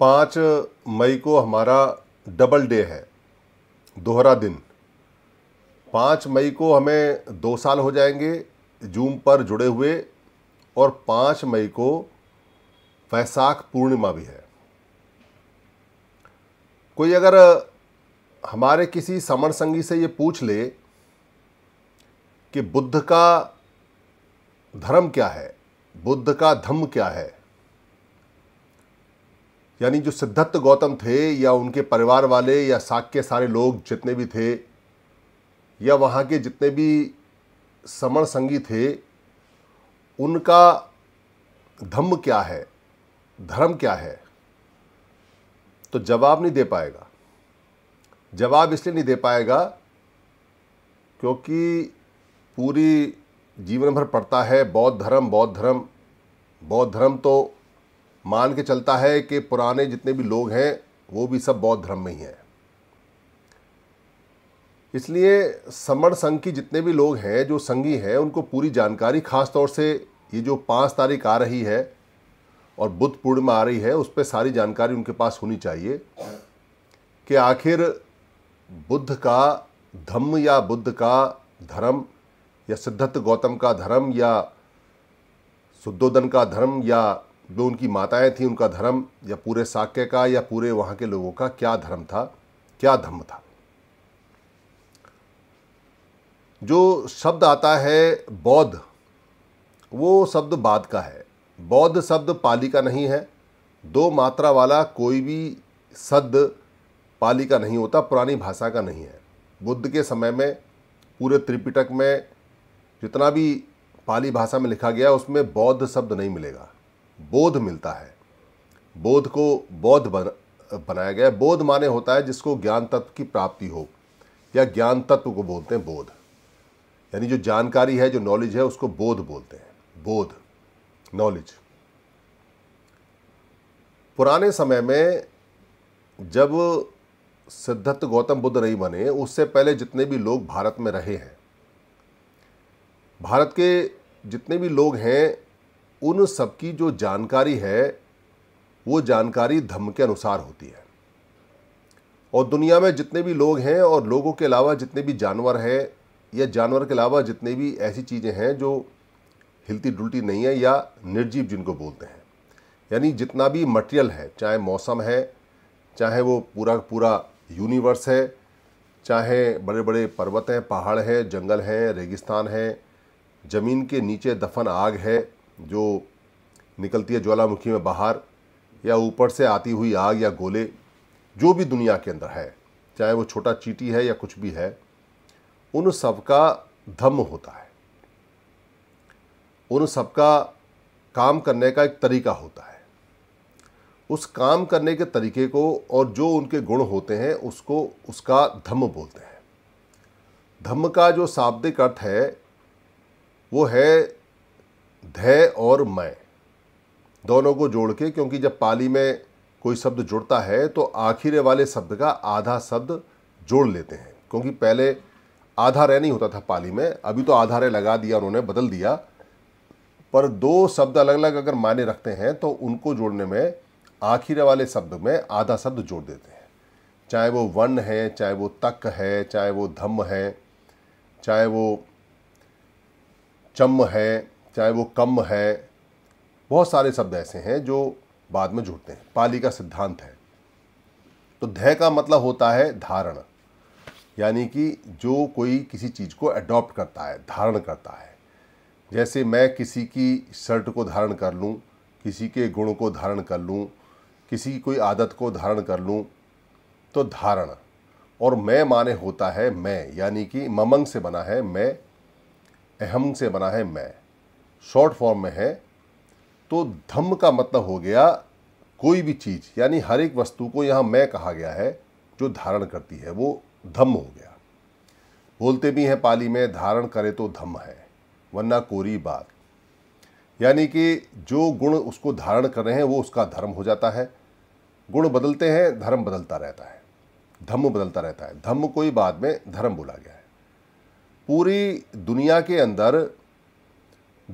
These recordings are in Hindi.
पाँच मई को हमारा डबल डे है दोहरा दिन पाँच मई को हमें दो साल हो जाएंगे जूम पर जुड़े हुए और पाँच मई को वैसाख पूर्णिमा भी है कोई अगर हमारे किसी समर संगी से ये पूछ ले कि बुद्ध का धर्म क्या है बुद्ध का धम्म क्या है यानी जो सिद्धार्थ गौतम थे या उनके परिवार वाले या साक के सारे लोग जितने भी थे या वहाँ के जितने भी समण संगी थे उनका धम्म क्या है धर्म क्या है तो जवाब नहीं दे पाएगा जवाब इसलिए नहीं दे पाएगा क्योंकि पूरी जीवन भर पड़ता है बौद्ध धर्म बौद्ध धर्म बौद्ध धर्म तो मान के चलता है कि पुराने जितने भी लोग हैं वो भी सब बौद्ध धर्म में ही हैं इसलिए समण संघ की जितने भी लोग हैं जो संगी हैं उनको पूरी जानकारी खास तौर से ये जो पाँच तारीख आ रही है और बुद्ध पूर्णिमा आ रही है उस पर सारी जानकारी उनके पास होनी चाहिए कि आखिर बुद्ध का धम्म या बुद्ध का धर्म या सिद्धत गौतम का धर्म या शुद्धोदन का धर्म या जो उनकी माताएं थीं उनका धर्म या पूरे साक्य का या पूरे वहाँ के लोगों का क्या धर्म था क्या धर्म था जो शब्द आता है बौद्ध वो शब्द बाद का है बौद्ध शब्द पाली का नहीं है दो मात्रा वाला कोई भी शब्द पाली का नहीं होता पुरानी भाषा का नहीं है बुद्ध के समय में पूरे त्रिपिटक में जितना भी पाली भाषा में लिखा गया उसमें बौद्ध शब्द नहीं मिलेगा बोध मिलता है बोध को बौद्ध बन, बनाया गया बोध माने होता है जिसको ज्ञान तत्व की प्राप्ति हो या ज्ञान तत्व को बोलते हैं बोध यानी जो जानकारी है जो नॉलेज है उसको बोध बोलते हैं बोध नॉलेज पुराने समय में जब सिद्धार्थ गौतम बुद्ध नहीं बने उससे पहले जितने भी लोग भारत में रहे हैं भारत के जितने भी लोग हैं उन सब की जो जानकारी है वो जानकारी धम्म के अनुसार होती है और दुनिया में जितने भी लोग हैं और लोगों के अलावा जितने भी जानवर हैं या जानवर के अलावा जितने भी ऐसी चीज़ें हैं जो हिलती डुलती नहीं है या निर्जीव जिनको बोलते हैं यानी जितना भी मटेरियल है चाहे मौसम है चाहे वो पूरा पूरा यूनिवर्स है चाहे बड़े बड़े पर्वत हैं पहाड़ हैं जंगल हैं रेगिस्तान है ज़मीन के नीचे दफन आग है जो निकलती है ज्वालामुखी में बाहर या ऊपर से आती हुई आग या गोले जो भी दुनिया के अंदर है चाहे वो छोटा चीटी है या कुछ भी है उन सब का धम्म होता है उन सब का काम करने का एक तरीका होता है उस काम करने के तरीके को और जो उनके गुण होते हैं उसको उसका धम्म बोलते हैं धम्म का जो शाब्दिक अर्थ है वो है धै और मैं दोनों को जोड़ के क्योंकि जब पाली में कोई शब्द जुड़ता है तो आखिरे वाले शब्द का आधा शब्द जोड़ लेते हैं क्योंकि पहले आधा रह नहीं होता था पाली में अभी तो आधा रह लगा दिया उन्होंने बदल दिया पर दो शब्द अलग अलग अगर माने रखते हैं तो उनको जोड़ने में आखिरे वाले शब्द में आधा शब्द जोड़ देते हैं चाहे वो वन है चाहे वो तक है चाहे वो धम्म है चाहे वो चम है चाहे वो कम है बहुत सारे शब्द ऐसे हैं जो बाद में जुड़ते हैं पाली का सिद्धांत है तो धय का मतलब होता है धारण यानी कि जो कोई किसी चीज़ को अडॉप्ट करता है धारण करता है जैसे मैं किसी की शर्ट को धारण कर लूँ किसी के गुण को धारण कर लूँ किसी की कोई आदत को धारण कर लूँ तो धारण और मैं माने होता है मैं यानी कि ममंग से बना है मैं अहम से बना है मैं शॉर्ट फॉर्म में है तो धम्म का मतलब हो गया कोई भी चीज़ यानी हर एक वस्तु को यहाँ मैं कहा गया है जो धारण करती है वो धम्म हो गया बोलते भी हैं पाली में धारण करे तो धम्म है वरना कोरी बात यानी कि जो गुण उसको धारण कर रहे हैं वो उसका धर्म हो जाता है गुण बदलते हैं धर्म बदलता रहता है धम्म बदलता रहता है धम्म कोई बाद में धर्म बोला गया है पूरी दुनिया के अंदर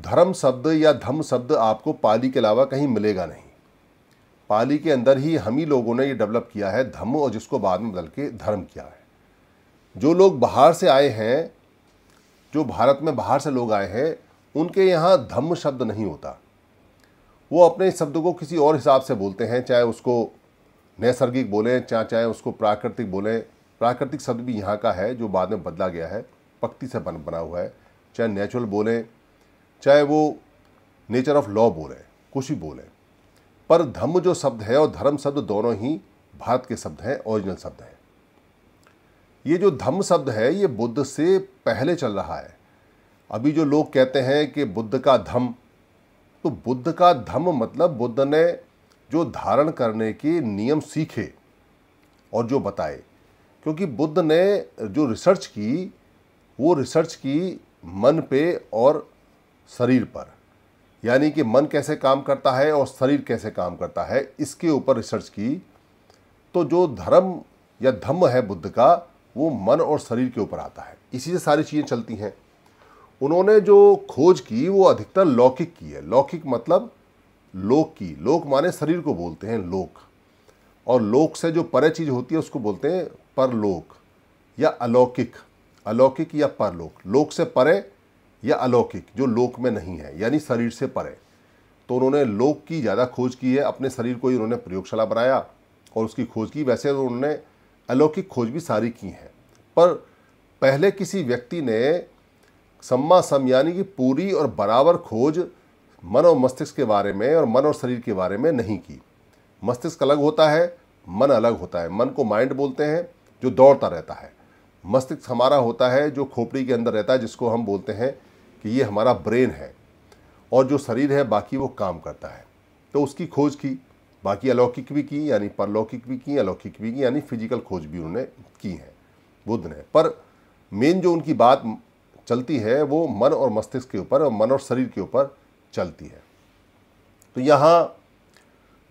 धर्म शब्द या धम शब्द आपको पाली के अलावा कहीं मिलेगा नहीं पाली के अंदर ही हम ही लोगों ने ये डेवलप किया है धम्म और जिसको बाद में बदल के धर्म किया है जो लोग बाहर से आए हैं जो भारत में बाहर से लोग आए हैं उनके यहाँ धम्म शब्द नहीं होता वो अपने शब्द को किसी और हिसाब से बोलते हैं चाहे उसको नैसर्गिक बोलें चाहे चाहे उसको प्राकृतिक बोलें प्राकृतिक शब्द भी यहाँ का है जो बाद में बदला गया है पक्ति से बन बना हुआ है चाहे नेचुरल बोलें चाहे वो नेचर ऑफ लॉ बोलें कुछ भी बोले पर धम्म जो शब्द है और धर्म शब्द दोनों ही भारत के शब्द हैं ओरिजिनल शब्द हैं ये जो धम्म शब्द है ये बुद्ध से पहले चल रहा है अभी जो लोग कहते हैं कि बुद्ध का धम्म तो बुद्ध का धम्म मतलब बुद्ध ने जो धारण करने के नियम सीखे और जो बताए क्योंकि बुद्ध ने जो रिसर्च की वो रिसर्च की मन पे और शरीर पर यानी कि मन कैसे काम करता है और शरीर कैसे काम करता है इसके ऊपर रिसर्च की तो जो धर्म या धम्म है बुद्ध का वो मन और शरीर के ऊपर आता है इसी से सारी चीज़ें चलती हैं उन्होंने जो खोज की वो अधिकतर लौकिक की है लौकिक मतलब लोक की लोक माने शरीर को बोलते हैं लोक और लोक से जो परे चीज़ होती है उसको बोलते हैं परलोक या अलौकिक अलौकिक या परलोक लोक से परे या अलौकिक जो लोक में नहीं है यानी शरीर से परे तो उन्होंने लोक की ज़्यादा खोज की है अपने शरीर को ही उन्होंने प्रयोगशाला बनाया और उसकी खोज की वैसे तो उन्होंने अलौकिक खोज भी सारी की है पर पहले किसी व्यक्ति ने सम्मा सम यानी कि पूरी और बराबर खोज मन और मस्तिष्क के बारे में और मन और शरीर के बारे में नहीं की मस्तिष्क अलग होता है मन अलग होता है मन को माइंड बोलते हैं जो दौड़ता रहता है मस्तिष्क हमारा होता है जो खोपड़ी के अंदर रहता है जिसको हम बोलते हैं कि ये हमारा ब्रेन है और जो शरीर है बाकी वो काम करता है तो उसकी खोज की बाकी अलौकिक भी की यानी परलौकिक भी की अलौकिक भी की यानी फिजिकल खोज भी उन्होंने की है बुद्ध ने पर मेन जो उनकी बात चलती है वो मन और मस्तिष्क के ऊपर और मन और शरीर के ऊपर चलती है तो यहाँ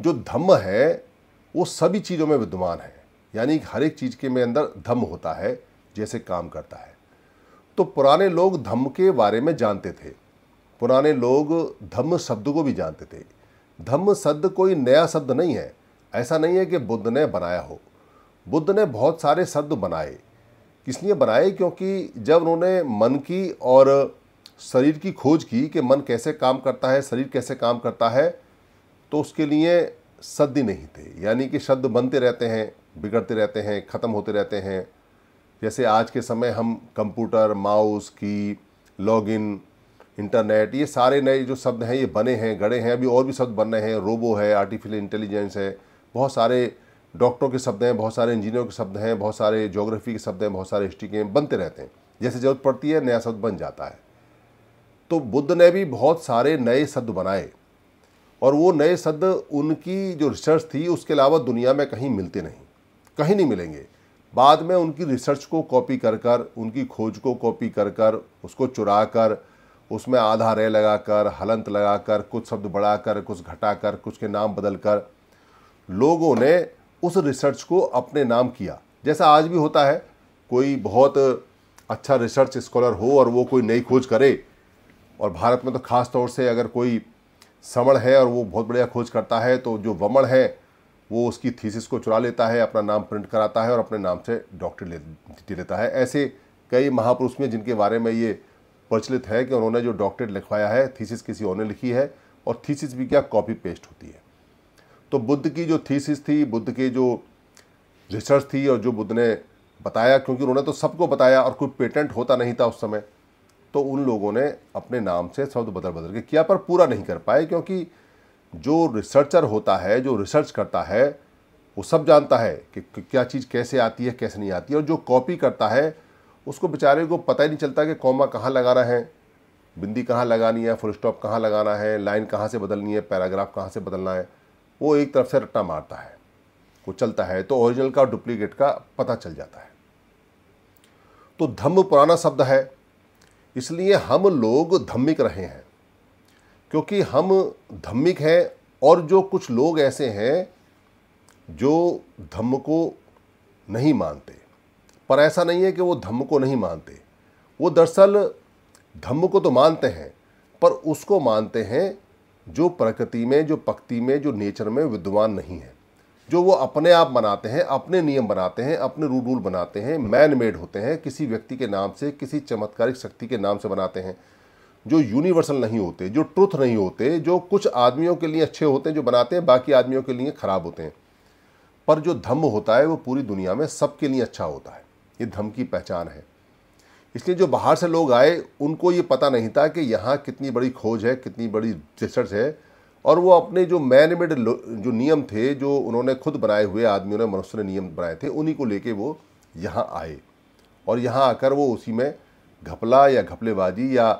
जो धम्म है वो सभी चीज़ों में विद्यमान है यानी हर एक चीज़ के में अंदर धम्म होता है जैसे काम करता है तो पुराने लोग धम्म के बारे में जानते थे पुराने लोग धम्म शब्द को भी जानते थे धम्म शब्द कोई नया शब्द नहीं है ऐसा नहीं है कि बुद्ध ने बनाया हो बुद्ध ने बहुत सारे शब्द बनाए इसलिए बनाए क्योंकि जब उन्होंने मन की और शरीर की खोज की कि मन कैसे काम करता है शरीर कैसे काम करता है तो उसके लिए शब्द नहीं थे यानी कि शब्द बनते रहते हैं बिगड़ते रहते हैं ख़त्म होते रहते हैं जैसे आज के समय हम कंप्यूटर माउस की लॉगिन इंटरनेट ये सारे नए जो शब्द हैं ये बने हैं गड़े हैं अभी और भी शब्द बन रहे हैं रोबो है आर्टिफिशियल इंटेलिजेंस है बहुत सारे डॉक्टरों के शब्द हैं बहुत सारे इंजीनियरों के शब्द हैं बहुत सारे जोग्राफी के शब्द हैं बहुत सारे हिस्ट्री के बनते रहते हैं जैसे जरूरत पड़ती है नया शब्द बन जाता है तो बुद्ध ने भी बहुत सारे नए शब्द बनाए और वो नए शब्द उनकी जो रिसर्च थी उसके अलावा दुनिया में कहीं मिलते नहीं कहीं नहीं मिलेंगे बाद में उनकी रिसर्च को कॉपी कर कर उनकी खोज को कॉपी कर कर उसको चुरा कर उसमें आधा रे लगा कर हलंत लगा कर कुछ शब्द बढ़ा कर कुछ घटा कर कुछ के नाम बदल कर लोगों ने उस रिसर्च को अपने नाम किया जैसा आज भी होता है कोई बहुत अच्छा रिसर्च स्कॉलर हो और वो कोई नई खोज करे और भारत में तो ख़ास तौर से अगर कोई समण है और वो बहुत बढ़िया खोज करता है तो जो वमण है वो उसकी थीसिस को चुरा लेता है अपना नाम प्रिंट कराता है और अपने नाम से डॉक्टर ले, ले लेता है ऐसे कई महापुरुष में जिनके बारे में ये प्रचलित है कि उन्होंने जो डॉक्टरेट लिखवाया है थीसिस किसी और ने लिखी है और थीसिस भी क्या कॉपी पेस्ट होती है तो बुद्ध की जो थीसिस थी बुद्ध की जो रिसर्च थी और जो बुद्ध ने बताया क्योंकि उन्होंने तो सबको बताया और कोई पेटेंट होता नहीं था उस समय तो उन लोगों ने अपने नाम से शब्द बदल बदल के किया पर पूरा नहीं कर पाए क्योंकि जो रिसर्चर होता है जो रिसर्च करता है वो सब जानता है कि क्या चीज़ कैसे आती है कैसे नहीं आती है और जो कॉपी करता है उसको बेचारे को पता ही नहीं चलता कि कॉमा कहाँ लगाना है बिंदी कहाँ लगानी है फुल स्टॉप कहाँ लगाना है लाइन कहाँ से बदलनी है पैराग्राफ कहाँ से बदलना है वो एक तरफ से रट्टा मारता है वो चलता है तो ओरिजिनल का डुप्लीकेट का पता चल जाता है तो धम्म पुराना शब्द है इसलिए हम लोग धम्मिक रहे हैं क्योंकि हम धम्मिक हैं और जो कुछ लोग ऐसे हैं जो धम्म को नहीं मानते पर ऐसा नहीं है कि वो धम्म को नहीं मानते वो दरअसल धम्म को तो मानते हैं पर उसको मानते हैं जो प्रकृति में जो पक्ति में जो नेचर में विद्वान नहीं है जो वो अपने आप बनाते हैं अपने नियम बनाते हैं अपने रूल रूल बनाते हैं मैन मेड होते हैं किसी व्यक्ति के नाम से किसी चमत्कारिक शक्ति के नाम से बनाते हैं जो यूनिवर्सल नहीं होते जो ट्रुथ नहीं होते जो कुछ आदमियों के लिए अच्छे होते हैं जो बनाते हैं बाकी आदमियों के लिए ख़राब होते हैं पर जो धम्म होता है वो पूरी दुनिया में सबके लिए अच्छा होता है ये धम्म की पहचान है इसलिए जो बाहर से लोग आए उनको ये पता नहीं था कि यहाँ कितनी बड़ी खोज है कितनी बड़ी रिसर्च है और वो अपने जो मैन मेड जो नियम थे जो उन्होंने खुद बनाए हुए आदमियों ने मनुष्य ने नियम बनाए थे उन्हीं को लेके वो यहाँ आए और यहाँ आकर वो उसी में घपला या घपलेबाजी या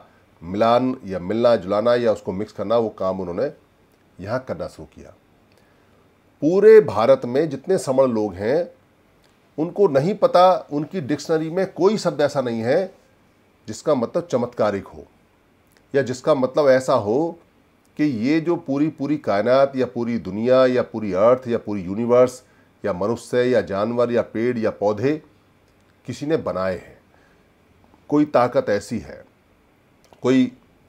मिलान या मिलना जुलाना या उसको मिक्स करना वो काम उन्होंने यहाँ करना शुरू किया पूरे भारत में जितने समण लोग हैं उनको नहीं पता उनकी डिक्शनरी में कोई शब्द ऐसा नहीं है जिसका मतलब चमत्कारिक हो या जिसका मतलब ऐसा हो कि ये जो पूरी पूरी कायनात या पूरी दुनिया या पूरी अर्थ या पूरी यूनिवर्स या मनुष्य या जानवर या पेड़ या पौधे किसी ने बनाए हैं कोई ताकत ऐसी है कोई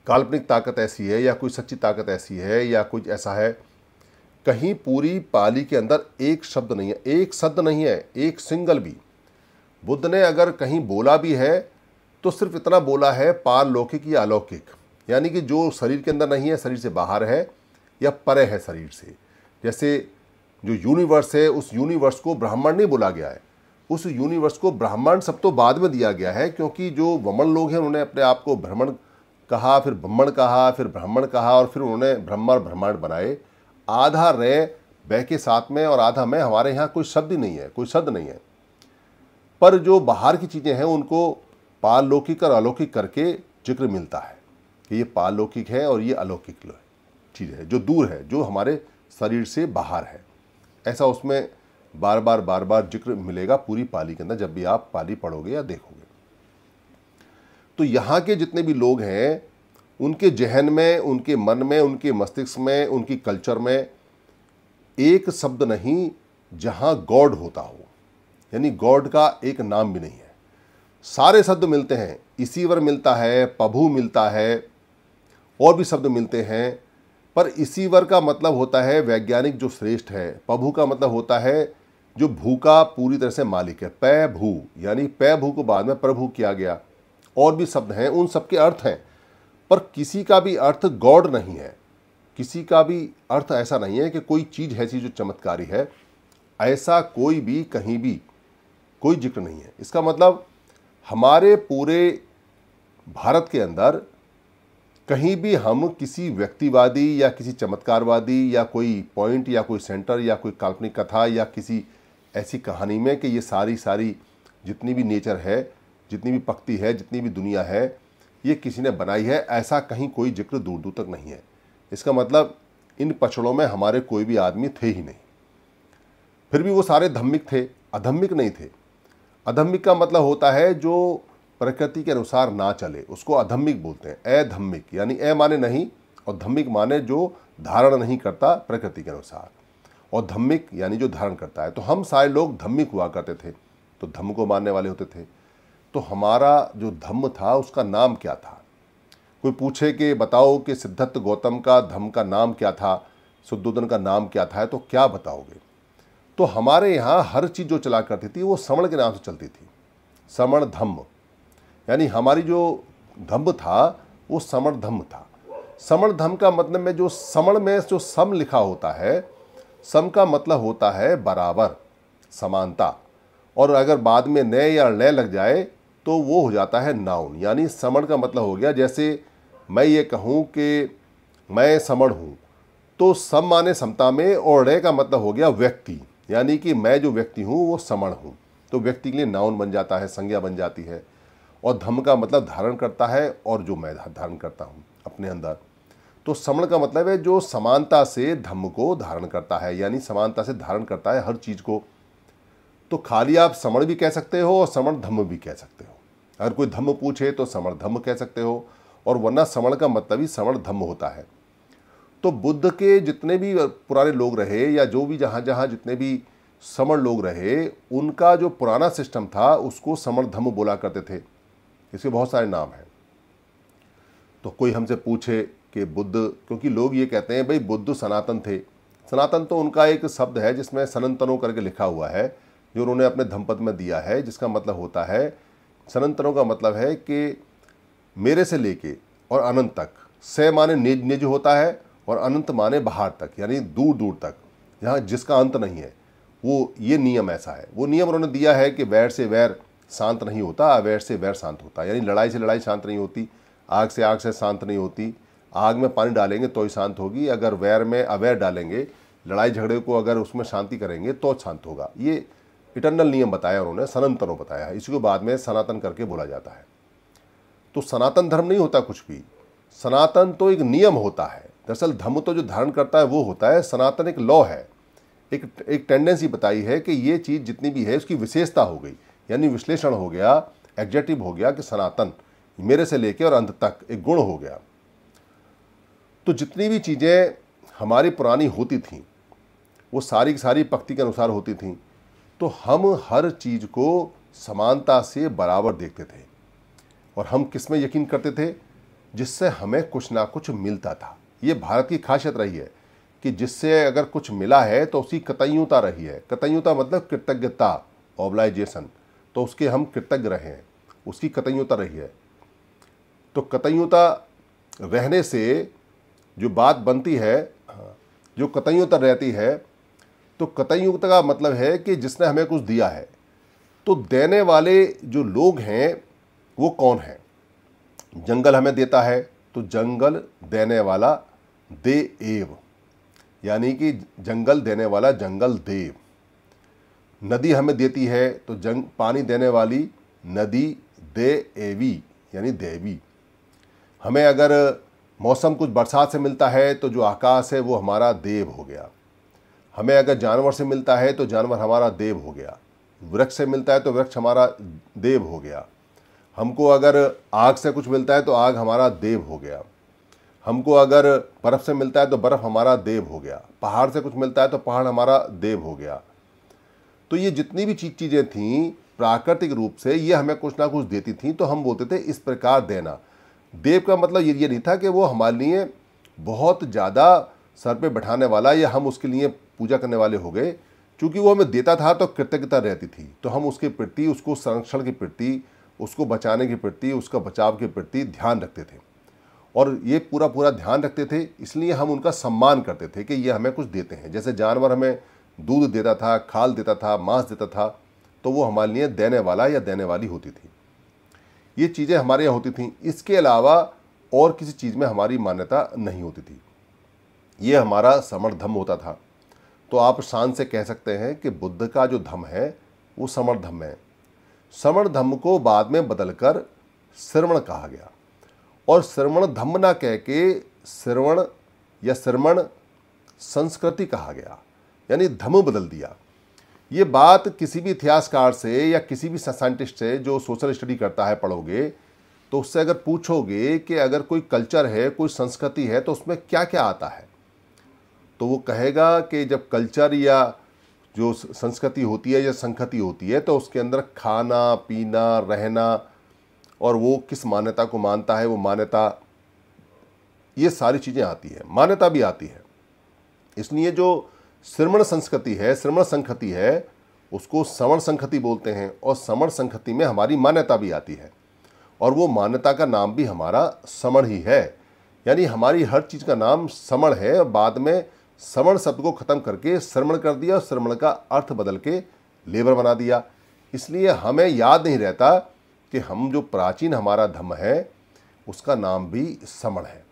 काल्पनिक ताकत ऐसी है या कोई सच्ची ताकत ऐसी है या कुछ ऐसा है कहीं पूरी पाली के अंदर एक शब्द नहीं है एक शब्द नहीं है एक सिंगल भी बुद्ध ने अगर कहीं बोला भी है तो सिर्फ इतना बोला है पारलौकिक या अलौकिक यानी कि जो शरीर के अंदर नहीं है शरीर से बाहर है या परे है शरीर से जैसे जो यूनिवर्स है उस यूनिवर्स को ब्राह्मण नहीं बोला गया है उस यूनिवर्स को ब्राह्मण सब तो बाद में दिया गया है क्योंकि जो वमन लोग हैं उन्होंने अपने आप को ब्राह्मण कहा फिर ब्रह्मण कहा फिर ब्राह्मण कहा और फिर उन्होंने ब्रह्म और ब्रह्मांड बनाए आधा रे बह के साथ में और आधा में हमारे यहाँ कोई शब्द नहीं है कोई शब्द नहीं है पर जो बाहर की चीज़ें हैं उनको पारलौकिक और अलौकिक करके जिक्र मिलता है कि ये पारलौकिक है और ये अलौकिक चीज़ है जो दूर है जो हमारे शरीर से बाहर है ऐसा उसमें बार बार बार बार जिक्र मिलेगा पूरी पाली के अंदर जब भी आप पाली पढ़ोगे या देखोगे तो यहाँ के जितने भी लोग हैं उनके जहन में उनके मन में उनके मस्तिष्क में उनकी कल्चर में एक शब्द नहीं जहाँ गॉड होता हो यानी गॉड का एक नाम भी नहीं है सारे शब्द मिलते हैं ईसीवर मिलता है प्रभु मिलता है और भी शब्द मिलते हैं पर ईसीवर का मतलब होता है वैज्ञानिक जो श्रेष्ठ है प्रभु का मतलब होता है जो भू का पूरी तरह से मालिक है पै भू यानी पै भू को बाद में प्रभु किया गया और भी शब्द हैं उन सबके अर्थ हैं पर किसी का भी अर्थ गॉड नहीं है किसी का भी अर्थ ऐसा नहीं है कि कोई चीज़ ऐसी जो चमत्कारी है ऐसा कोई भी कहीं भी कोई जिक्र नहीं है इसका मतलब हमारे पूरे भारत के अंदर कहीं भी हम किसी व्यक्तिवादी या किसी चमत्कारवादी या कोई पॉइंट या कोई सेंटर या कोई काल्पनिक कथा या किसी ऐसी कहानी में कि ये सारी सारी जितनी भी नेचर है जितनी भी पक्ति है जितनी भी दुनिया है ये किसी ने बनाई है ऐसा कहीं कोई जिक्र दूर दूर तक नहीं है इसका मतलब इन पछड़ों में हमारे कोई भी आदमी थे ही नहीं फिर भी वो सारे धम्मिक थे अधम्मिक नहीं थे अधम्मिक का मतलब होता है जो प्रकृति के अनुसार ना चले उसको अधम्मिक बोलते हैं अधम्मिक यानी ए माने नहीं और धम्मिक माने जो धारण नहीं करता प्रकृति के अनुसार और धम्मिक यानी जो धारण करता है तो हम सारे लोग धम्मिक हुआ करते थे तो धम्म को मानने वाले होते थे तो हमारा जो धम्म था उसका नाम क्या था कोई पूछे कि बताओ कि सिद्धार्थ गौतम का धम्म का नाम क्या था शुद्धोधन का नाम क्या था तो क्या बताओगे तो हमारे यहाँ हर चीज़ जो चला करती थी वो समण के नाम से चलती थी समण धम्म यानी हमारी जो धम्म था वो समण धम्म था समण धम्म का मतलब में जो समण में जो सम लिखा होता है सम का मतलब होता है बराबर समानता और अगर बाद में नए या लय लग जाए तो वो हो जाता है नाउन यानी समण का मतलब हो गया जैसे मैं ये कहूँ कि मैं समण हूँ तो सम माने समता में और रे का मतलब हो गया व्यक्ति यानी कि मैं जो व्यक्ति हूँ वो समण हूँ तो व्यक्ति के लिए नाउन बन जाता है संज्ञा बन जाती है और धम का मतलब धारण करता है और जो मैं धारण करता हूँ अपने अंदर तो समण का मतलब है जो समानता से धम्म को धारण करता है यानी समानता से धारण करता है हर चीज़ को तो खाली आप समण भी कह सकते हो और समण धम्म भी कह सकते हो अगर कोई धम्म पूछे तो समण धम्म कह सकते हो और वरना समण का मतलब ही समण धम्म होता है तो बुद्ध के जितने भी पुराने लोग रहे या जो भी जहाँ जहाँ जितने भी समण लोग रहे उनका जो पुराना सिस्टम था उसको समण धम्म बोला करते थे इसके बहुत सारे नाम हैं तो कोई हमसे पूछे कि बुद्ध क्योंकि लोग ये कहते हैं भाई बुद्ध सनातन थे सनातन तो उनका एक शब्द है जिसमें सनंतनों करके लिखा हुआ है जो उन्होंने अपने धम्मपद में दिया है जिसका मतलब होता है सनंतनों का मतलब है कि मेरे से लेके और अनंत तक से माने निज निज होता है और अनंत माने बाहर तक यानी दूर दूर तक जहाँ जिसका अंत नहीं है वो ये नियम ऐसा है वो नियम उन्होंने दिया है कि वैर से वैर शांत नहीं होता अवैर से वैर शांत होता यानी लड़ाई से लड़ाई शांत नहीं होती आग से आग से शांत नहीं होती आग में पानी डालेंगे तो ही शांत होगी अगर वैर में अवैर डालेंगे लड़ाई झगड़े को अगर उसमें शांति करेंगे तो शांत होगा ये इटर्नल नियम बताया उन्होंने सनातनों बताया है को बाद में सनातन करके बोला जाता है तो सनातन धर्म नहीं होता कुछ भी सनातन तो एक नियम होता है दरअसल धर्म तो जो धारण करता है वो होता है सनातन एक लॉ है एक एक टेंडेंसी बताई है कि ये चीज़ जितनी भी है उसकी विशेषता हो गई यानी विश्लेषण हो गया एग्जेक्टिव हो गया कि सनातन मेरे से लेकर और अंत तक एक गुण हो गया तो जितनी भी चीज़ें हमारी पुरानी होती थी वो सारी की सारी पक्ति के अनुसार होती थीं तो हम हर चीज़ को समानता से बराबर देखते थे और हम किस में यकीन करते थे जिससे हमें कुछ ना कुछ मिलता था ये भारत की खासियत रही है कि जिससे अगर कुछ मिला है तो उसकी कतयूता रही है कतयूता मतलब कृतज्ञता ओबलाइजेशन तो उसके हम कृतज्ञ रहे हैं उसकी कतयुता रही है तो कतयूता रहने से जो बात बनती है जो कतयुता रहती है तो युक्त का मतलब है कि जिसने हमें कुछ दिया है तो देने वाले जो लोग हैं वो कौन हैं जंगल हमें देता है तो जंगल देने वाला दे एव यानी कि जंगल देने वाला जंगल देव नदी हमें देती है तो जंग पानी देने वाली नदी दे एवी यानी देवी हमें अगर मौसम कुछ बरसात से मिलता है तो जो आकाश है वो हमारा देव हो गया हमें अगर जानवर से मिलता है तो जानवर हमारा देव हो गया वृक्ष से मिलता है तो वृक्ष हमारा देव हो गया हमको अगर आग से कुछ मिलता है तो आग हमारा देव हो गया हमको अगर बर्फ़ से मिलता है तो बर्फ़ हमारा देव हो गया पहाड़ से कुछ मिलता है तो पहाड़ हमारा देव हो गया तो ये जितनी भी चीज चीज़ें थीं प्राकृतिक रूप से ये हमें कुछ ना कुछ देती थी तो हम बोलते थे इस प्रकार देना देव का मतलब ये ये नहीं था कि वो हमारे लिए बहुत ज़्यादा सर पे बैठाने वाला या हम उसके लिए पूजा करने वाले हो गए क्योंकि वो हमें देता था तो कृतज्ञता रहती थी तो हम उसके प्रति उसको संरक्षण के प्रति उसको बचाने के प्रति उसका बचाव के प्रति ध्यान रखते थे और ये पूरा पूरा ध्यान रखते थे इसलिए हम उनका सम्मान करते थे कि ये हमें कुछ देते हैं जैसे जानवर हमें दूध देता था खाल देता था मांस देता था तो वो हमारे लिए देने वाला या देने वाली होती थी ये चीज़ें हमारे यहाँ होती थी इसके अलावा और किसी चीज़ में हमारी मान्यता नहीं होती थी ये हमारा समर्थम होता था तो आप शान से कह सकते हैं कि बुद्ध का जो धम है वो समर धम है समर धम को बाद में बदलकर श्रवण कहा गया और श्रवण धम्म ना कह के श्रवण या श्रवण संस्कृति कहा गया यानी धम्म बदल दिया ये बात किसी भी इतिहासकार से या किसी भी साइंटिस्ट से जो सोशल स्टडी करता है पढ़ोगे तो उससे अगर पूछोगे कि अगर कोई कल्चर है कोई संस्कृति है तो उसमें क्या क्या आता है तो वो कहेगा कि जब कल्चर या जो संस्कृति होती है या संखति होती है तो उसके अंदर खाना पीना रहना और वो किस मान्यता को मानता है वो मान्यता ये सारी चीज़ें आती है मान्यता भी आती है इसलिए जो श्रमण संस्कृति है श्रमण संखति है उसको श्रवण संखति बोलते हैं और श्रवण संखति में हमारी मान्यता भी आती है और वो मान्यता का नाम भी हमारा समण ही है यानी हमारी हर चीज़ का नाम समण है और बाद में श्रवण शब्द को ख़त्म करके श्रवण कर दिया और श्रवण का अर्थ बदल के लेबर बना दिया इसलिए हमें याद नहीं रहता कि हम जो प्राचीन हमारा धम्म है उसका नाम भी श्रवण है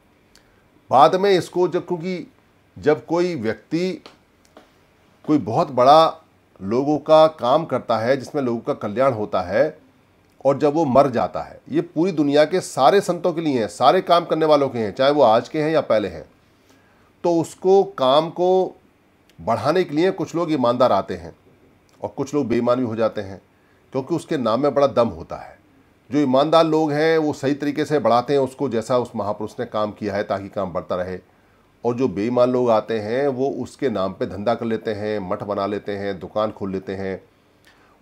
बाद में इसको जब क्योंकि जब कोई व्यक्ति कोई बहुत बड़ा लोगों का काम करता है जिसमें लोगों का कल्याण होता है और जब वो मर जाता है ये पूरी दुनिया के सारे संतों के लिए हैं सारे काम करने वालों के हैं चाहे वो आज के हैं या पहले हैं तो उसको काम को बढ़ाने के लिए कुछ लोग ईमानदार आते हैं और कुछ लोग बेईमान भी हो जाते हैं क्योंकि उसके नाम में बड़ा दम होता है जो ईमानदार लोग हैं वो सही तरीके से बढ़ाते हैं उसको जैसा उस महापुरुष ने काम किया है ताकि काम बढ़ता रहे और जो बेईमान लोग आते हैं वो उसके नाम पे धंधा कर लेते हैं मठ बना लेते हैं दुकान खोल लेते हैं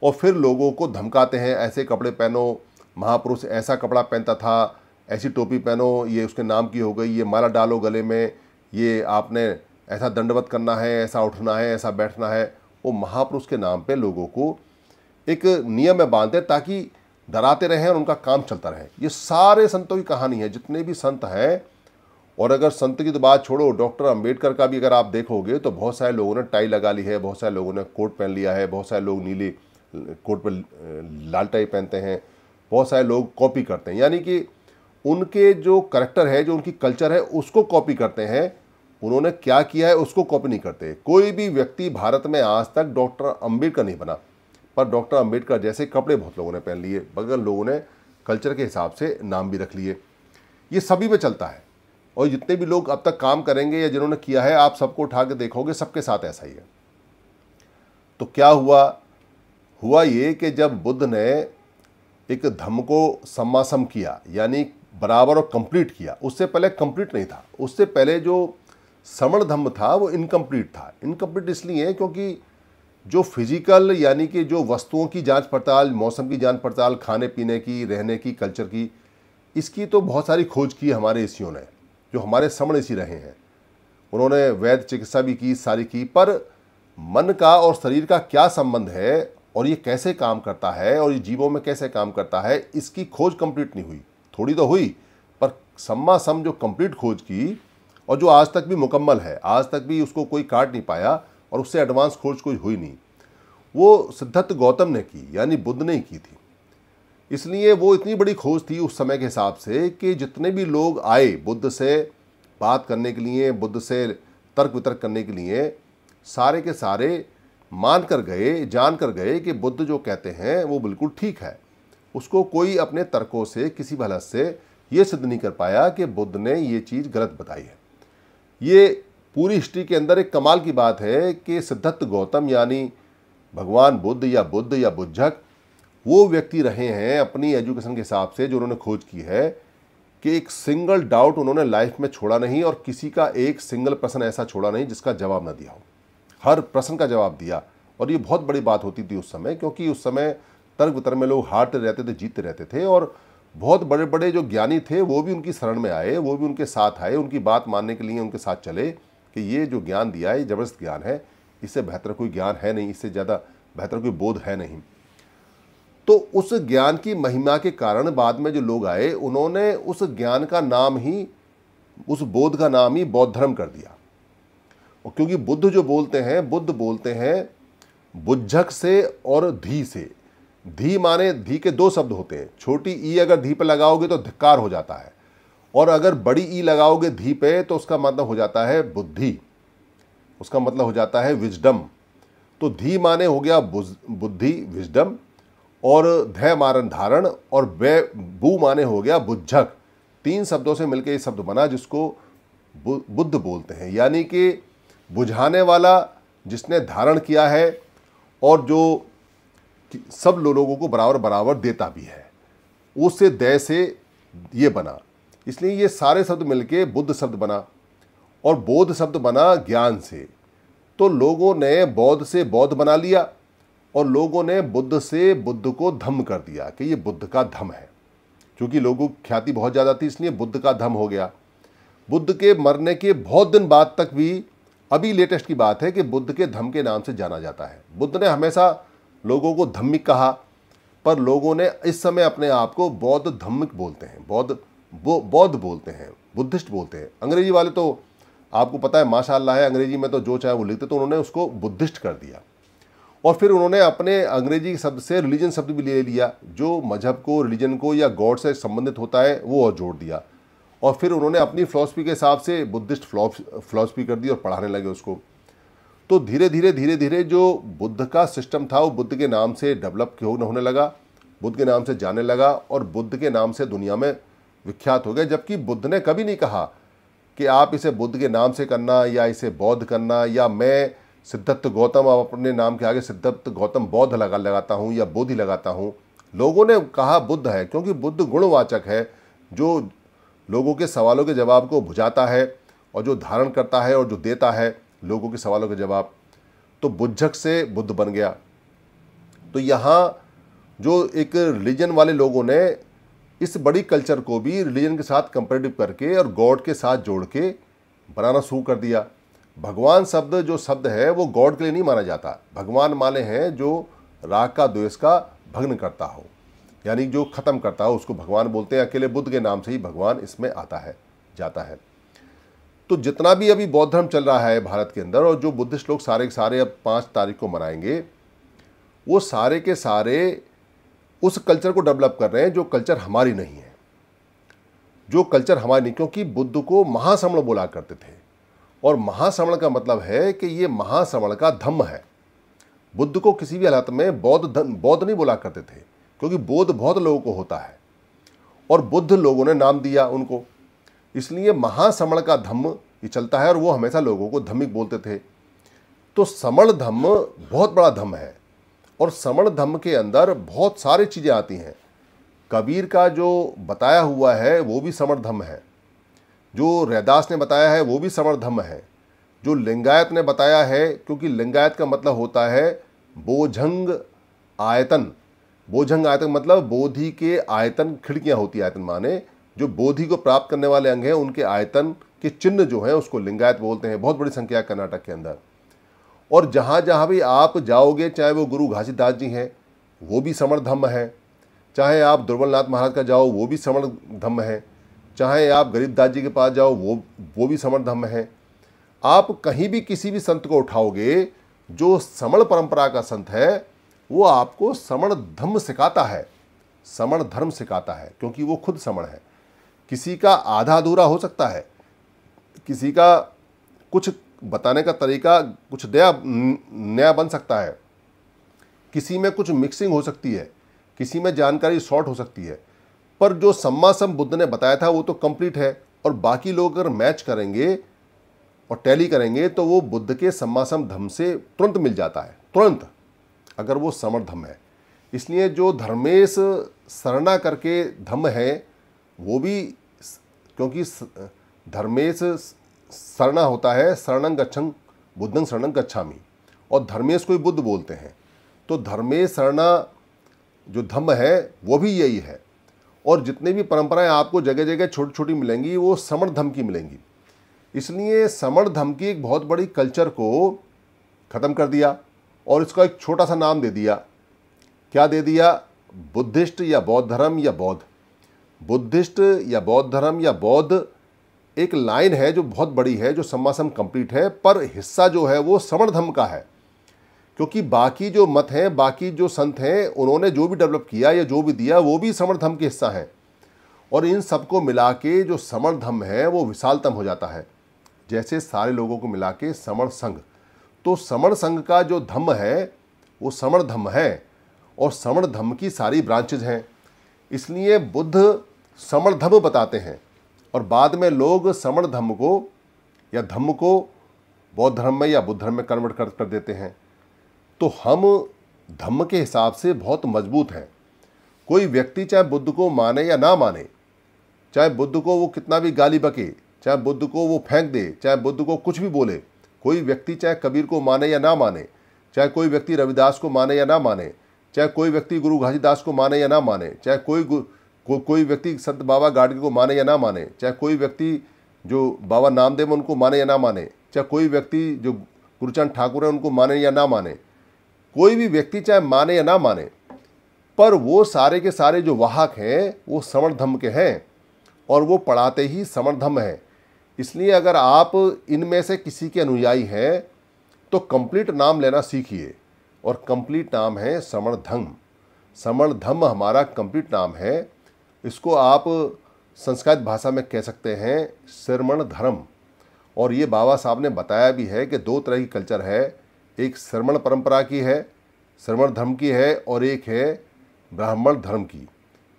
और फिर लोगों को धमकाते हैं ऐसे कपड़े पहनो महापुरुष ऐसा कपड़ा पहनता था ऐसी टोपी पहनो ये उसके नाम की हो गई ये माला डालो गले में ये आपने ऐसा दंडवत करना है ऐसा उठना है ऐसा बैठना है वो महापुरुष के नाम पे लोगों को एक नियम में बांधते ताकि डराते रहें और उनका काम चलता रहे ये सारे संतों की कहानी है जितने भी संत हैं और अगर संत की तो बात छोड़ो डॉक्टर अंबेडकर का भी अगर आप देखोगे तो बहुत सारे लोगों ने टाई लगा ली है बहुत सारे लोगों ने कोट पहन लिया है बहुत सारे लोग नीली कोट पर लाल टाई पहनते हैं बहुत सारे लोग कॉपी करते हैं यानी कि उनके जो करेक्टर है जो उनकी कल्चर है उसको कॉपी करते हैं उन्होंने क्या किया है उसको कॉपी नहीं करते कोई भी व्यक्ति भारत में आज तक डॉक्टर अम्बेडकर नहीं बना पर डॉक्टर अम्बेडकर जैसे कपड़े बहुत लोगों ने पहन लिए बगल लोगों ने कल्चर के हिसाब से नाम भी रख लिए ये सभी में चलता है और जितने भी लोग अब तक काम करेंगे या जिन्होंने किया है आप सबको उठा के देखोगे सबके साथ ऐसा ही है तो क्या हुआ हुआ ये कि जब बुद्ध ने एक धम्म को सम्मासम किया यानी बराबर और कंप्लीट किया उससे पहले कंप्लीट नहीं था उससे पहले जो समण धम्म था वो इनकम्प्लीट था इनकम्प्लीट इसलिए क्योंकि जो फिजिकल यानी कि जो वस्तुओं की जांच पड़ताल मौसम की जांच पड़ताल खाने पीने की रहने की कल्चर की इसकी तो बहुत सारी खोज की हमारे ईसियों ने जो हमारे समण ऐसी रहे हैं उन्होंने वैध चिकित्सा भी की सारी की पर मन का और शरीर का क्या संबंध है और ये कैसे काम करता है और ये जीवों में कैसे काम करता है इसकी खोज कंप्लीट नहीं हुई थोड़ी तो हुई पर सम्मा सम जो कंप्लीट खोज की और जो आज तक भी मुकम्मल है आज तक भी उसको कोई काट नहीं पाया और उससे एडवांस खोज कोई हुई नहीं वो सिद्धार्थ गौतम ने की यानी बुद्ध ने की थी इसलिए वो इतनी बड़ी खोज थी उस समय के हिसाब से कि जितने भी लोग आए बुद्ध से बात करने के लिए बुद्ध से तर्क वितर्क करने के लिए सारे के सारे मान कर गए जान कर गए कि बुद्ध जो कहते हैं वो बिल्कुल ठीक है उसको कोई अपने तर्कों से किसी भलत से ये सिद्ध नहीं कर पाया कि बुद्ध ने ये चीज़ गलत बताई है ये पूरी हिस्ट्री के अंदर एक कमाल की बात है कि सिद्धार्थ गौतम यानी भगवान बुद्ध या बुद्ध या बुद्धक वो व्यक्ति रहे हैं अपनी एजुकेशन के हिसाब से जो उन्होंने खोज की है कि एक सिंगल डाउट उन्होंने लाइफ में छोड़ा नहीं और किसी का एक सिंगल प्रश्न ऐसा छोड़ा नहीं जिसका जवाब ना दिया हो हर प्रश्न का जवाब दिया और ये बहुत बड़ी बात होती थी उस समय क्योंकि उस समय तर्क वितर्क में लोग हारते रहते थे जीतते रहते थे और बहुत बड़े बड़े जो ज्ञानी थे वो भी उनकी शरण में आए वो भी उनके साथ आए उनकी बात मानने के लिए उनके साथ चले कि ये जो ज्ञान दिया है जबरदस्त ज्ञान है इससे बेहतर कोई ज्ञान है नहीं इससे ज़्यादा बेहतर कोई बोध है नहीं तो उस ज्ञान की महिमा के कारण बाद में जो लोग आए उन्होंने उस ज्ञान का नाम ही उस बोध का नाम ही बौद्ध धर्म कर दिया और क्योंकि बुद्ध जो बोलते हैं बुद्ध बोलते हैं बुझक से और धी से धी माने धी के दो शब्द होते हैं छोटी ई अगर धी पे लगाओगे तो धिक्कार हो जाता है और अगर बड़ी ई लगाओगे धी पे तो उसका मतलब हो जाता है बुद्धि उसका मतलब हो जाता है विजडम तो धी माने हो गया बुद्धि विजडम और धय मारन धारण और वे बू माने हो गया बुझक तीन शब्दों से मिलकर ये शब्द बना जिसको बुद्ध बोलते हैं यानी कि बुझाने वाला जिसने धारण किया है और जो सब लोगों को बराबर बराबर देता भी है उससे दय से ये बना इसलिए ये सारे शब्द मिलके बुद्ध शब्द बना और बोध शब्द बना ज्ञान से तो लोगों ने बौद्ध से बौद्ध बना लिया और लोगों ने बुद्ध से बुद्ध को धम कर दिया कि ये बुद्ध का धम है क्योंकि लोगों की ख्याति बहुत ज़्यादा थी इसलिए बुद्ध का धम हो गया बुद्ध के मरने के बहुत दिन बाद तक भी अभी लेटेस्ट की बात है कि बुद्ध के धम के नाम से जाना जाता है बुद्ध ने हमेशा लोगों को धम्मिक कहा पर लोगों ने इस समय अपने आप को बौद्ध धम्मिक बोलते हैं बौद्ध बौद्ध बोलते हैं बुद्धिस्ट बोलते हैं अंग्रेजी वाले तो आपको पता है माशाल्लाह है अंग्रेजी में तो जो चाहे वो लिखते तो उन्होंने उसको बुद्धिस्ट कर दिया और फिर उन्होंने अपने अंग्रेजी शब्द से रिलीजन शब्द भी ले लिया जो मजहब को रिलीजन को या गॉड से संबंधित होता है वो और जोड़ दिया और फिर उन्होंने अपनी फ़िलासफ़ी के हिसाब से बुद्धिस्ट फिलासफी कर दी और पढ़ाने लगे उसको तो धीरे धीरे धीरे धीरे जो बुद्ध का सिस्टम था वो बुद्ध के नाम से डेवलप क्यों होने लगा बुद्ध के नाम से जाने लगा और बुद्ध के नाम से दुनिया में विख्यात हो गया जबकि बुद्ध ने कभी नहीं कहा कि आप इसे बुद्ध के नाम से करना या इसे बौद्ध करना या मैं सिद्धत्त गौतम आप अपने नाम के आगे सिद्धत्त गौतम बौद्ध लगा लगाता हूँ या बोधि लगाता हूँ लोगों ने कहा बुद्ध है क्योंकि बुद्ध गुणवाचक है जो लोगों के सवालों के जवाब को बुझाता है और जो धारण करता है और जो देता है लोगों के सवालों के जवाब तो बुद्धक से बुद्ध बन गया तो यहाँ जो एक रिलीजन वाले लोगों ने इस बड़ी कल्चर को भी रिलीजन के साथ कंपेरेटिव करके और गॉड के साथ जोड़ के बनाना शुरू कर दिया भगवान शब्द जो शब्द है वो गॉड के लिए नहीं माना जाता भगवान माने हैं जो राग का द्वेष का भग्न करता हो यानी जो ख़त्म करता हो उसको भगवान बोलते हैं अकेले बुद्ध के नाम से ही भगवान इसमें आता है जाता है तो जितना भी अभी बौद्ध धर्म चल रहा है भारत के अंदर और जो बुद्धिस्ट लोग सारे के सारे अब पाँच तारीख को मनाएंगे वो सारे के सारे उस कल्चर को डेवलप कर रहे हैं जो कल्चर हमारी नहीं है जो कल्चर हमारी नहीं क्योंकि बुद्ध को महासमण बोला करते थे और महासमण का मतलब है कि ये महासमण का धम्म है बुद्ध को किसी भी हालत में बौद्ध बौद्ध नहीं बोला करते थे क्योंकि बोध बहुत लोगों को होता है और बुद्ध लोगों ने नाम दिया उनको इसलिए महासमण का धम्म ये चलता है और वो हमेशा लोगों को धम्मिक बोलते थे तो समण धम्म बहुत बड़ा धम्म है और समण धम्म के अंदर बहुत सारी चीज़ें आती हैं कबीर का जो बताया हुआ है वो भी समण धम्म है जो रैदास ने बताया है वो भी समण धम्म है जो लिंगायत ने बताया है क्योंकि लिंगायत का मतलब होता है बोझंग आयतन बोझंग आयतन मतलब बोधि के आयतन खिड़कियां होती आयतन माने जो बोधि को प्राप्त करने वाले अंग हैं उनके आयतन के चिन्ह जो हैं उसको लिंगायत बोलते हैं बहुत बड़ी संख्या कर्नाटक के अंदर और जहाँ जहाँ भी आप जाओगे चाहे वो गुरु घासीदास जी हैं वो भी समर धम्म हैं चाहे आप दुर्बलनाथ महाराज का जाओ वो भी समर धम्म हैं चाहे आप गरीबदास जी के पास जाओ वो वो भी समर धम्म हैं आप कहीं भी किसी भी संत को उठाओगे जो समण परंपरा का संत है वो आपको समण धम्म सिखाता है समण धर्म सिखाता है क्योंकि वो खुद समण है किसी का आधा अधूरा हो सकता है किसी का कुछ बताने का तरीका कुछ नया नया बन सकता है किसी में कुछ मिक्सिंग हो सकती है किसी में जानकारी शॉर्ट हो सकती है पर जो सम्मासम बुद्ध ने बताया था वो तो कंप्लीट है और बाकी लोग अगर मैच करेंगे और टैली करेंगे तो वो बुद्ध के सम्मासम धम से तुरंत मिल जाता है तुरंत अगर वो समर्धम है इसलिए जो धर्मेश सरणा करके धम है वो भी क्योंकि धर्मेश शरणा होता है शरणं गच्छं बुद्धं गच्छा गच्छामी और धर्मेश को बुद्ध बोलते हैं तो धर्मेश शरणा जो धम्म है वो भी यही है और जितने भी परंपराएं आपको जगह जगह छोटी छोटी मिलेंगी वो समण धम की मिलेंगी इसलिए समण धम की एक बहुत बड़ी कल्चर को ख़त्म कर दिया और इसका एक छोटा सा नाम दे दिया क्या दे दिया बुद्धिस्ट या बौद्ध धर्म या बौद्ध बुद्धिस्ट या बौद्ध धर्म या बौद्ध एक लाइन है जो बहुत बड़ी है जो सम्मासम कंप्लीट है पर हिस्सा जो है वो समण धर्म का है क्योंकि बाकी जो मत हैं बाकी जो संत हैं उन्होंने जो भी डेवलप किया या जो भी दिया वो भी समण धर्म के हिस्सा हैं और इन सबको मिला के जो समण धर्म है वो विशालतम हो जाता है जैसे सारे लोगों को मिला के समण संघ तो समण संघ का जो धम्म है वो समण धम्म है और समण धम्म की सारी ब्रांचेज हैं इसलिए बुद्ध समर्धम बताते हैं और बाद में लोग समर्धम को या धम्म को बौद्ध धर्म में या बुद्ध धर्म में कन्वर्ट कर कर देते हैं तो हम धम्म के हिसाब से बहुत मजबूत हैं कोई व्यक्ति चाहे बुद्ध को माने या ना माने चाहे बुद्ध को वो कितना भी गाली बके चाहे बुद्ध को वो फेंक दे चाहे बुद्ध को कुछ भी बोले कोई व्यक्ति चाहे कबीर को माने या ना माने चाहे कोई व्यक्ति रविदास को माने या ना माने चाहे कोई व्यक्ति गुरु घासीदास को माने या ना माने चाहे कोई को, कोई व्यक्ति संत बाबा गाडगे को माने या ना माने चाहे कोई व्यक्ति जो बाबा नामदेव उनको माने या ना माने चाहे कोई व्यक्ति जो गुरुचंद ठाकुर है उनको माने या ना माने कोई भी व्यक्ति चाहे माने या ना माने पर वो सारे के सारे जो वाहक हैं वो समण धम्म के हैं और वो पढ़ाते ही समण धम्म हैं इसलिए अगर आप इनमें से किसी के अनुयायी हैं तो कंप्लीट नाम लेना सीखिए और कंप्लीट नाम है समण धम्म समण धम्म हमारा कंप्लीट नाम है इसको आप संस्कृत भाषा में कह सकते हैं श्रमण धर्म और ये बाबा साहब ने बताया भी है कि दो तरह की कल्चर है एक श्रमण परंपरा की है श्रमण धर्म की है और एक है ब्राह्मण धर्म की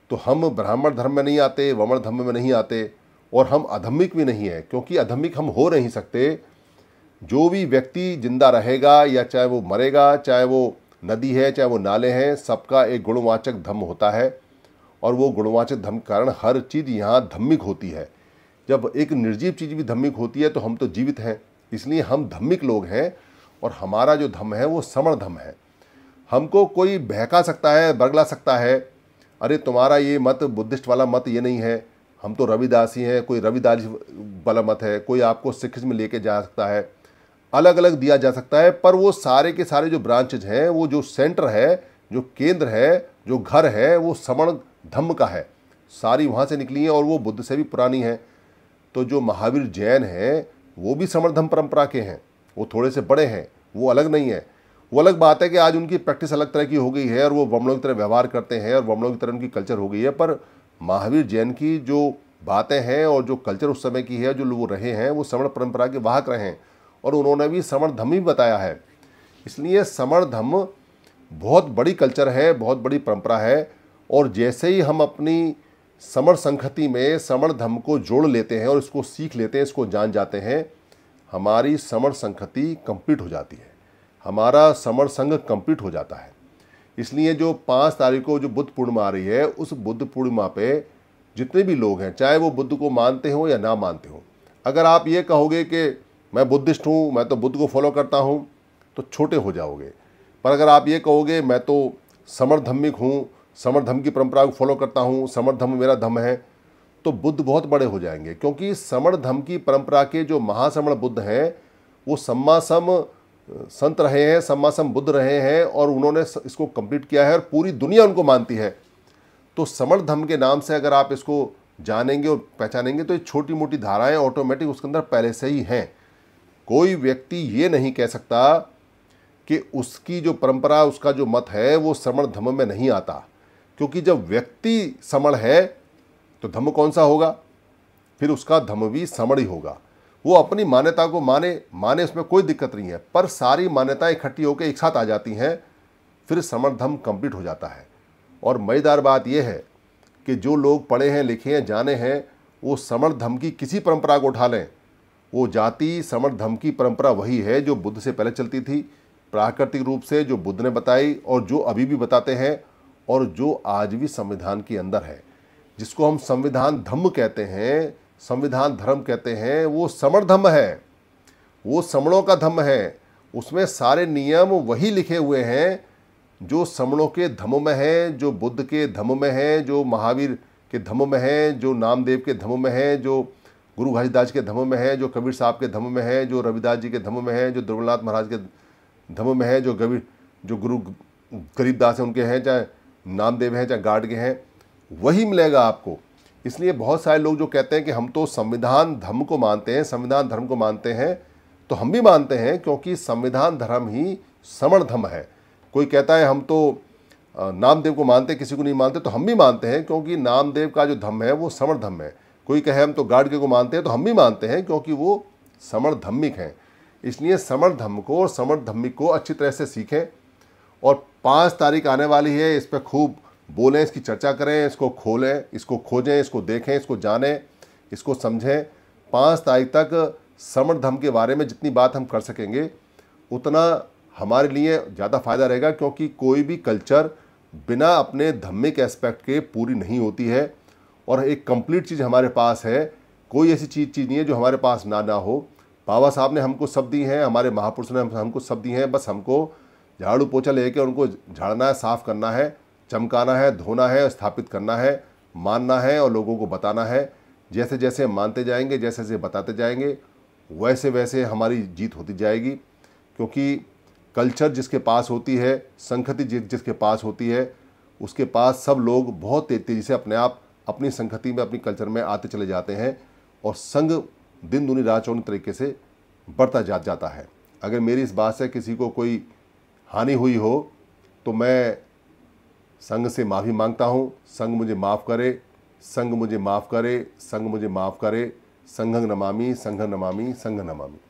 तो हम ब्राह्मण धर्म में नहीं आते वमण धर्म में नहीं आते और हम अधमिक भी नहीं है क्योंकि अधमिक हम हो नहीं सकते जो भी व्यक्ति जिंदा रहेगा या चाहे वो मरेगा चाहे वो नदी है चाहे वो नाले हैं सबका एक गुणवाचक धम्म होता है और वो गुणवाचक धम कारण हर चीज़ यहाँ धम्मिक होती है जब एक निर्जीव चीज़ भी धम्मिक होती है तो हम तो जीवित हैं इसलिए हम धम्मिक लोग हैं और हमारा जो धम है वो समण धम है हमको कोई बहका सकता है बरगला सकता है अरे तुम्हारा ये मत बुद्धिस्ट वाला मत ये नहीं है हम तो रविदासी हैं कोई रविदास वाला मत है कोई आपको सिख में लेके जा सकता है अलग अलग दिया जा सकता है पर वो सारे के सारे जो ब्रांचेज हैं वो जो सेंटर है जो केंद्र है जो घर है वो समण धम्म का है सारी वहाँ से निकली है और वो बुद्ध से भी पुरानी है तो जो महावीर जैन हैं वो भी समर्धम परंपरा के हैं वो थोड़े से बड़े हैं वो अलग नहीं है वो अलग बात है कि आज उनकी प्रैक्टिस अलग तरह की हो गई है और वो वमणों की तरह व्यवहार करते हैं और वमणों की तरह उनकी कल्चर हो गई है पर महावीर जैन की जो बातें हैं और जो कल्चर उस समय की है जो वो रहे हैं वो समर्ण परंपरा के वाहक रहे हैं और उन्होंने भी समर्ण धम्म ही बताया है इसलिए समर्ण धम्म बहुत बड़ी कल्चर है बहुत बड़ी परंपरा है और जैसे ही हम अपनी समर संखति में समर धम को जोड़ लेते हैं और इसको सीख लेते हैं इसको जान जाते हैं हमारी समर संखति कंप्लीट हो जाती है हमारा समर संघ कंप्लीट हो जाता है इसलिए जो पाँच तारीख को जो बुद्ध पूर्णिमा आ रही है उस बुद्ध पूर्णिमा पे जितने भी लोग हैं चाहे वो बुद्ध को मानते हों या ना मानते हों अगर आप ये कहोगे कि मैं बुद्धिस्ट हूँ मैं तो बुद्ध को फॉलो करता हूँ तो छोटे हो जाओगे पर अगर आप ये कहोगे मैं तो धम्मिक हूँ समर धम की परंपरा को फॉलो करता हूँ समर धम मेरा धम है तो बुद्ध बहुत बड़े हो जाएंगे क्योंकि समर धम की परंपरा के जो महासमण बुद्ध हैं वो सम्मासम संत रहे हैं सम्मासम बुद्ध रहे हैं और उन्होंने इसको कंप्लीट किया है और पूरी दुनिया उनको मानती है तो समर धम के नाम से अगर आप इसको जानेंगे और पहचानेंगे तो ये छोटी मोटी धाराएं ऑटोमेटिक उसके अंदर पहले से ही हैं कोई व्यक्ति ये नहीं कह सकता कि उसकी जो परंपरा उसका जो मत है वो समर धम में नहीं आता क्योंकि जब व्यक्ति समण है तो धम्म कौन सा होगा फिर उसका धम्म भी समण ही होगा वो अपनी मान्यता को माने माने उसमें कोई दिक्कत नहीं है पर सारी मान्यताएं इकट्ठी होकर एक साथ आ जाती हैं फिर समण धम्म कंप्लीट हो जाता है और मज़ेदार बात यह है कि जो लोग पढ़े हैं लिखे हैं जाने हैं वो समण धम्म की किसी परंपरा को उठा लें वो जाति समण धम्म की परंपरा वही है जो बुद्ध से पहले चलती थी प्राकृतिक रूप से जो बुद्ध ने बताई और जो अभी भी बताते हैं और जो आज भी संविधान के अंदर है जिसको हम संविधान धम्म कहते हैं संविधान धर्म कहते हैं वो समण धम्म है वो समणों का धम्म है उसमें सारे नियम वही लिखे हुए हैं जो समणों के धम्म में हैं जो बुद्ध के धम्म में हैं जो महावीर के धम्म में हैं जो नामदेव के धम्म में हैं जो गुरु घासीदास के धम्म में हैं जो कबीर साहब के धम्म में हैं जो रविदास जी के धम्म में हैं जो दुर्गनाथ महाराज के धम्म में हैं जो कबीर जो गुरु गरीबदास हैं उनके हैं चाहे नामदेव हैं चाहे गाडगे हैं वही मिलेगा आपको इसलिए बहुत सारे लोग जो कहते हैं कि हम तो संविधान धर्म को मानते हैं संविधान धर्म को मानते हैं तो हम भी मानते हैं क्योंकि संविधान धर्म ही समण धर्म है कोई कहता है हम तो नामदेव को मानते किसी को नहीं मानते तो हम भी मानते हैं क्योंकि नामदेव का जो धर्म है वो समण धर्म है कोई कहे हम तो गाडगे को मानते हैं तो हम भी मानते हैं क्योंकि वो समण धर्मिक हैं इसलिए समण धर्म को और समण धर्मिक को अच्छी तरह से सीखें और पाँच तारीख आने वाली है इस पर खूब बोलें इसकी चर्चा करें इसको खोलें इसको खोजें इसको देखें इसको जानें इसको समझें पाँच तारीख तक समण धम के बारे में जितनी बात हम कर सकेंगे उतना हमारे लिए ज़्यादा फायदा रहेगा क्योंकि कोई भी कल्चर बिना अपने धम्मिक एस्पेक्ट के पूरी नहीं होती है और एक कंप्लीट चीज़ हमारे पास है कोई ऐसी चीज़ चीज़ नहीं है जो हमारे पास ना ना हो बाबा साहब ने हमको सब दी हैं हमारे महापुरुष ने हमको सब दी हैं बस हमको झाड़ू पोछा लेके उनको झाड़ना है साफ़ करना है चमकाना है धोना है स्थापित करना है मानना है और लोगों को बताना है जैसे जैसे मानते जाएंगे जैसे जैसे बताते जाएंगे वैसे वैसे हमारी जीत होती जाएगी क्योंकि कल्चर जिसके पास होती है संखति जिसके पास होती है उसके पास सब लोग बहुत तेज़ी से अपने आप अपनी संखति में अपनी कल्चर में आते चले जाते हैं और संघ दिन दुनी राह तरीके से बढ़ता जा जाता है अगर मेरी इस बात से किसी को कोई हानि हुई हो तो मैं संघ से माफ़ी मांगता हूँ संघ मुझे माफ़ करे संघ मुझे माफ़ करे संघ मुझे माफ़ करे संघ नमामि संघ नमामि संघ नमामि